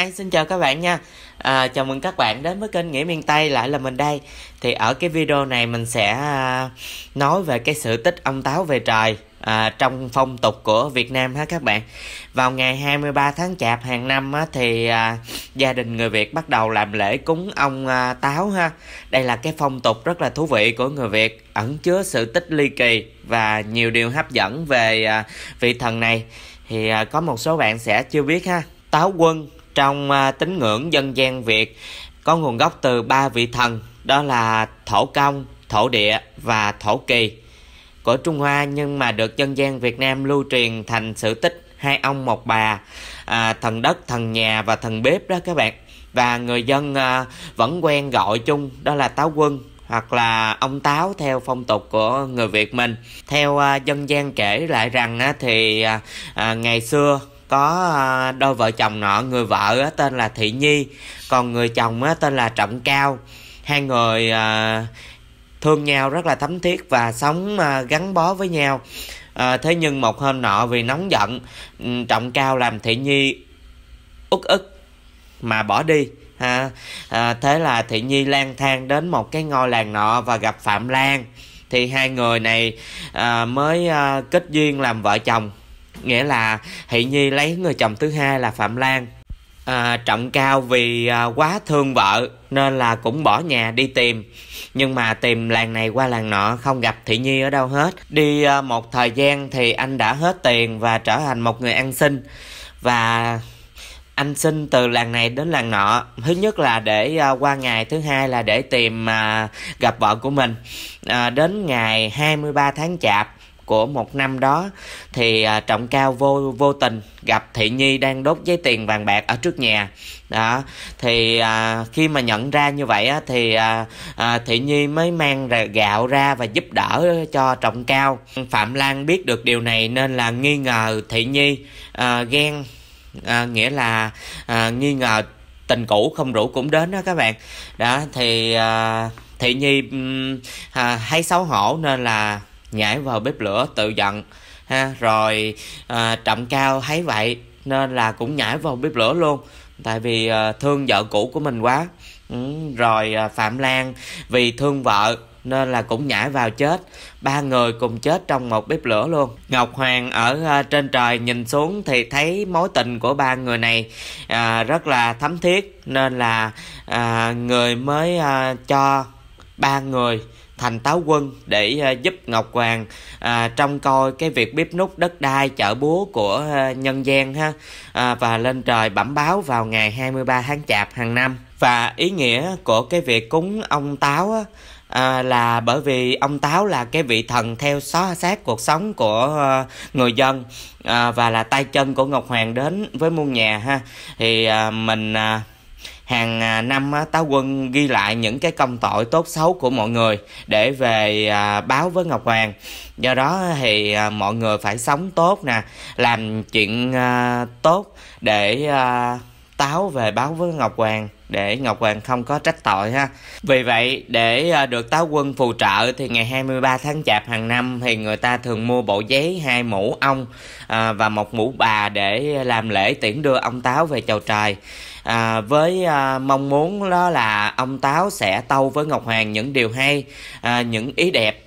Hai xin chào các bạn nha à, Chào mừng các bạn đến với kênh Nghĩa Miền Tây lại là mình đây Thì ở cái video này mình sẽ à, nói về cái sự tích ông Táo về trời à, trong phong tục của Việt Nam ha các bạn Vào ngày 23 tháng Chạp hàng năm á, thì à, gia đình người Việt bắt đầu làm lễ cúng ông à, Táo ha Đây là cái phong tục rất là thú vị của người Việt ẩn chứa sự tích ly kỳ và nhiều điều hấp dẫn về à, vị thần này thì à, có một số bạn sẽ chưa biết ha Táo quân trong à, tín ngưỡng dân gian Việt có nguồn gốc từ ba vị thần đó là thổ công, thổ địa và thổ kỳ của Trung Hoa nhưng mà được dân gian Việt Nam lưu truyền thành sự tích hai ông một bà à, thần đất thần nhà và thần bếp đó các bạn và người dân à, vẫn quen gọi chung đó là táo quân hoặc là ông táo theo phong tục của người Việt mình theo à, dân gian kể lại rằng á, thì à, à, ngày xưa có ờ, đôi vợ chồng nọ người vợ tên là thị nhi còn người chồng tên là trọng cao hai người ờ, thương nhau rất là thấm thiết và sống ờ, gắn bó với nhau thế nhưng một hôm nọ vì nóng giận ừ, trọng cao làm thị nhi út ức mà bỏ đi ha thế là thị nhi lang thang đến một cái ngôi làng nọ và gặp phạm lan thì hai người này mới kết duyên làm vợ chồng nghĩa là Thị Nhi lấy người chồng thứ hai là Phạm Lan. À, trọng cao vì à, quá thương vợ nên là cũng bỏ nhà đi tìm nhưng mà tìm làng này qua làng nọ không gặp thị nhi ở đâu hết đi à, một thời gian thì anh đã hết tiền và trở thành một người ăn xin và anh xin từ làng này đến làng nọ thứ nhất là để à, qua ngày thứ hai là để tìm à, gặp vợ của mình à, đến ngày 23 tháng chạp của một năm đó thì à, trọng cao vô vô tình gặp thị nhi đang đốt giấy tiền vàng bạc ở trước nhà đó thì à, khi mà nhận ra như vậy á, thì à, à, thị nhi mới mang ra gạo ra và giúp đỡ cho trọng cao phạm lan biết được điều này nên là nghi ngờ thị nhi à, ghen à, nghĩa là à, nghi ngờ tình cũ không rủ cũng đến đó các bạn đó thì à, thị nhi à, hay xấu hổ nên là nhảy vào bếp lửa tự giận ha rồi à, trọng cao thấy vậy nên là cũng nhảy vào bếp lửa luôn tại vì à, thương vợ cũ của mình quá ừ, rồi à, phạm lan vì thương vợ nên là cũng nhảy vào chết ba người cùng chết trong một bếp lửa luôn ngọc hoàng ở à, trên trời nhìn xuống thì thấy mối tình của ba người này à, rất là thấm thiết nên là à, người mới à, cho ba người Thành Táo Quân để ờ, giúp Ngọc Hoàng à, trong coi cái việc bếp nút đất đai chợ búa của ờ, nhân gian ha à, và lên trời bẩm báo vào ngày 23 tháng Chạp hàng năm. Và ý nghĩa của cái việc cúng ông Táo á, à, là bởi vì ông táo là cái vị thần theo xóa xác cuộc sống của ờ, người dân à, và là tay chân của ngọc hoàng đến với muôn nhà ha thì à, mình à, hàng à, năm táo quân ghi lại những cái công tội tốt xấu của mọi người để về à, báo với ngọc hoàng do đó thì à, mọi người phải sống tốt nè làm chuyện tốt để táo về báo với Ngọc Hoàng để Ngọc Hoàng không có trách tội ha. Vì vậy để à, được táo quân phù trợ thì ngày 23 tháng Chạp hàng năm thì người ta thường mua bộ giấy hai mũ ong à, và một mũ bà để làm lễ tiễn đưa ông táo về chầu trời. À, với à, mong muốn đó là ông táo sẽ tâu với Ngọc Hoàng những điều hay, à, những ý đẹp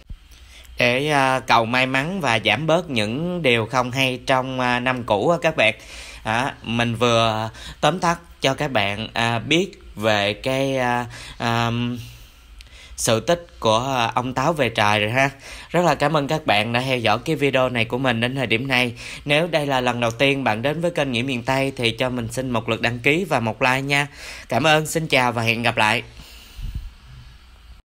để à, cầu may mắn và giảm bớt những điều không hay trong à, năm cũ các bạn à, mình vừa tóm tắt cho các bạn à, biết về cái à, à, sự tích của ông Táo về trời rồi ha. Rất là cảm ơn các bạn đã theo dõi cái video này của mình đến thời điểm này. Nếu đây là lần đầu tiên bạn đến với kênh Nghĩa Miền Tây thì cho mình xin một lượt đăng ký và một like nha. Cảm ơn, xin chào và hẹn gặp lại.